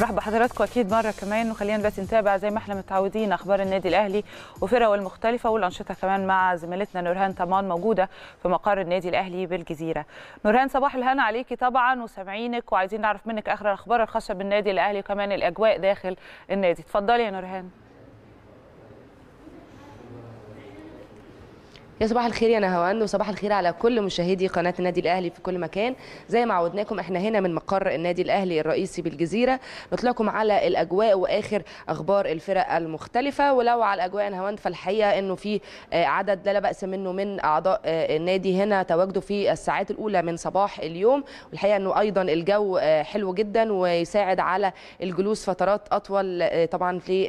مرحبا بحضراتكم اكيد مره كمان وخلينا دلوقتي نتابع زي ما احنا متعودين اخبار النادي الاهلي وفرقه المختلفه والانشطه كمان مع زميلتنا نورهان طمان موجوده في مقر النادي الاهلي بالجزيره. نورهان صباح الهنا عليكي طبعا وسامعينك وعايزين نعرف منك اخر الاخبار الخاصه بالنادي الاهلي وكمان الاجواء داخل النادي. اتفضلي يا نورهان. يا صباح الخير يا نهوان وصباح الخير على كل مشاهدي قناة النادي الأهلي في كل مكان زي ما عودناكم احنا هنا من مقر النادي الأهلي الرئيسي بالجزيرة نطلعكم على الأجواء وآخر أخبار الفرق المختلفة ولو على الأجواء نهوان فالحقيقة أنه في آه، عدد لا بأس منه من أعضاء آه، النادي هنا تواجدوا في الساعات الأولى من صباح اليوم والحقيقة أنه أيضا الجو آه، حلو جدا ويساعد على الجلوس فترات أطول طبعا في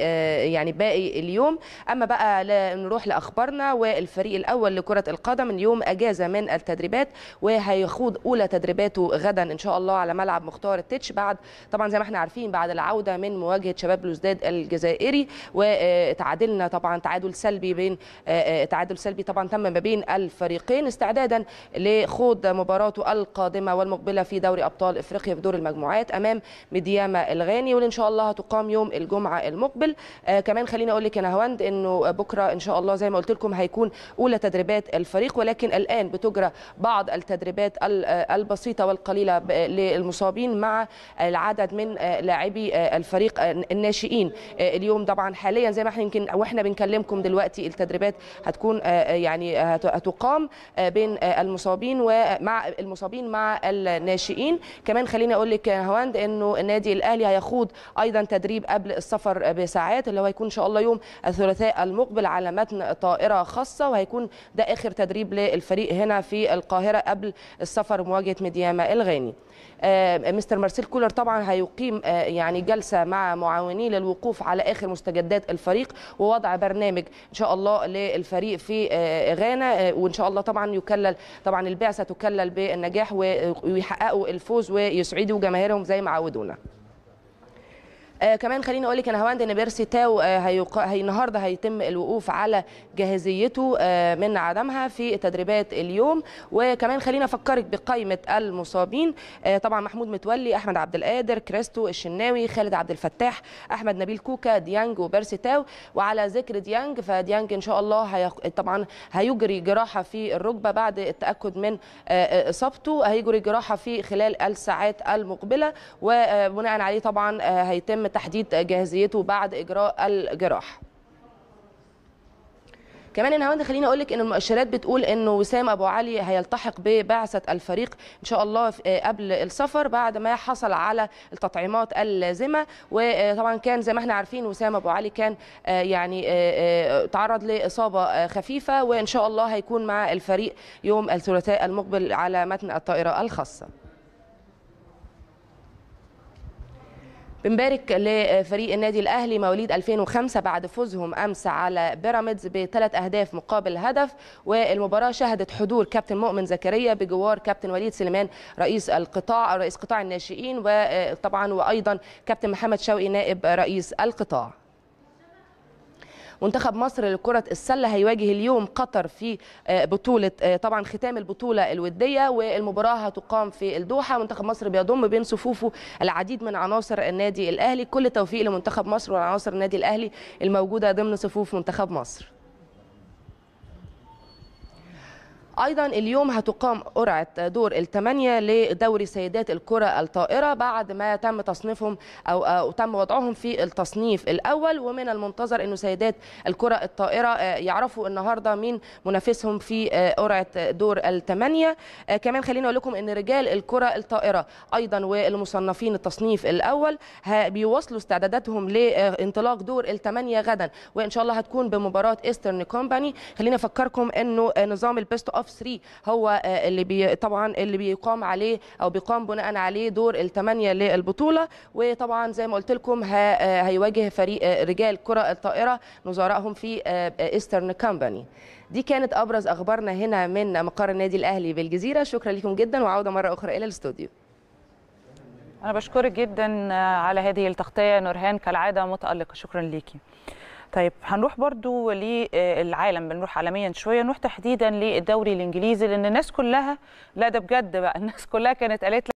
يعني باقي اليوم أما بقى نروح لأخبارنا والفريق الأول الأول لكرة القدم اليوم أجازة من التدريبات وهيخوض أولى تدريباته غدا إن شاء الله على ملعب مختار التتش بعد طبعا زي ما احنا عارفين بعد العودة من مواجهة شباب بلوزداد الجزائري وتعادلنا طبعا تعادل سلبي بين آه، آه، تعادل سلبي طبعا تم ما بين الفريقين استعدادا لخوض مباراته القادمة والمقبلة في دوري أبطال إفريقيا في دور المجموعات أمام مديامة الغاني واللي إن شاء الله هتقام يوم الجمعة المقبل آه، كمان خليني أقول لك يا نهواند إنه بكرة إن شاء الله زي ما قلت لكم هيكون أولى تدريبات الفريق ولكن الآن بتجرى بعض التدريبات آه، البسيطة والقليلة للمصابين مع العدد من آه، لاعبي آه، الفريق الناشئين اليوم طبعا حاليا زي ما احنا يمكن واحنا بنكلمكم دلوقتي التدريبات هتكون يعني هتقام بين المصابين ومع المصابين مع الناشئين كمان خليني اقول لك هواند انه النادي الاهلي هيخوض ايضا تدريب قبل السفر بساعات اللي هو هيكون ان شاء الله يوم الثلاثاء المقبل على متن طائره خاصه وهيكون ده اخر تدريب للفريق هنا في القاهره قبل السفر مواجهه ميدياما الغاني آه، مستر مارسيل كولر طبعا هيقيم آه، يعني جلسه مع معاونيه للوقوف على اخر مستجدات الفريق ووضع برنامج ان شاء الله للفريق في آه، غانا وان شاء الله طبعا يكلل طبعا البعثه تكلل بالنجاح ويحققوا الفوز ويسعدوا جماهيرهم زي ما عودونا آه كمان خليني اقول لك ان هواند نبيرسي تاو آه هي النهارده هيتم الوقوف على جاهزيته آه من عدمها في تدريبات اليوم وكمان خليني افكرك بقائمه المصابين آه طبعا محمود متولي احمد عبد القادر كريستو الشناوي خالد عبد الفتاح احمد نبيل كوكا ديانج وبيرسي تاو وعلى ذكر ديانج فديانج ان شاء الله هي... طبعا هيجري جراحه في الركبه بعد التاكد من آه, آه، اصابته هيجري جراحه في خلال الساعات المقبله وبناء آه، عليه طبعا آه هيتم تحديد جاهزيته بعد إجراء الجراحة كمان يا هوند خليني اقول لك ان المؤشرات بتقول انه وسام ابو علي هيلتحق ببعثه الفريق ان شاء الله قبل السفر بعد ما حصل على التطعيمات اللازمه وطبعا كان زي ما احنا عارفين وسام ابو علي كان آه، يعني آه، آه، تعرض لاصابه خفيفه وان شاء الله هيكون مع الفريق يوم الثلاثاء المقبل على متن الطائره الخاصه بنبارك لفريق النادي الاهلي مواليد 2005 بعد فوزهم امس على بيراميدز بثلاث اهداف مقابل هدف والمباراه شهدت حضور كابتن مؤمن زكريا بجوار كابتن وليد سليمان رئيس القطاع رئيس قطاع الناشئين وطبعا وايضا كابتن محمد شوقي نائب رئيس القطاع منتخب مصر لكرة السلة هيواجه اليوم قطر في آه، بطولة آه، طبعا ختام البطولة الودية والمباراة هتقام في الدوحة منتخب مصر بيضم بين صفوفه العديد من عناصر النادي الأهلي كل توفيق لمنتخب مصر وعناصر النادي الأهلي الموجودة ضمن صفوف منتخب مصر ايضا اليوم هتقام قرعه دور الثمانيه لدوري سيدات الكره الطائره بعد ما تم تصنيفهم او, أو تم وضعهم في التصنيف الاول ومن المنتظر انه سيدات الكره الطائره آه، يعرفوا النهارده مين منافسهم في آه، قرعه دور الثمانيه آه، كمان خليني اقول لكم ان رجال الكره الطائره ايضا والمصنفين التصنيف الاول بيواصلوا استعداداتهم لانطلاق دور الثمانيه غدا وان شاء الله هتكون بمباراه ايسترن كومباني خليني افكركم انه نظام البيست اوف اوف 3 هو آه، اللي بي طبعا اللي بيقام عليه او بيقام بناء عليه دور الثمانيه للبطوله وطبعا زي ما قلت لكم آه، هيواجه فريق آه، رجال كره الطائره نظرائهم في ايسترن كامباني دي كانت ابرز اخبارنا هنا من مقر النادي الاهلي بالجزيره شكرا لكم جدا وعوده مره اخرى الى الاستوديو أنا بشكرك جدا على هذه التغطية نورهان كالعادة متألقة شكرا ليكي طيب هنروح برضو للعالم بنروح عالميا شويه نروح تحديدا للدوري الانجليزي لان الناس كلها لا ده بجد بقى الناس كلها كانت قالت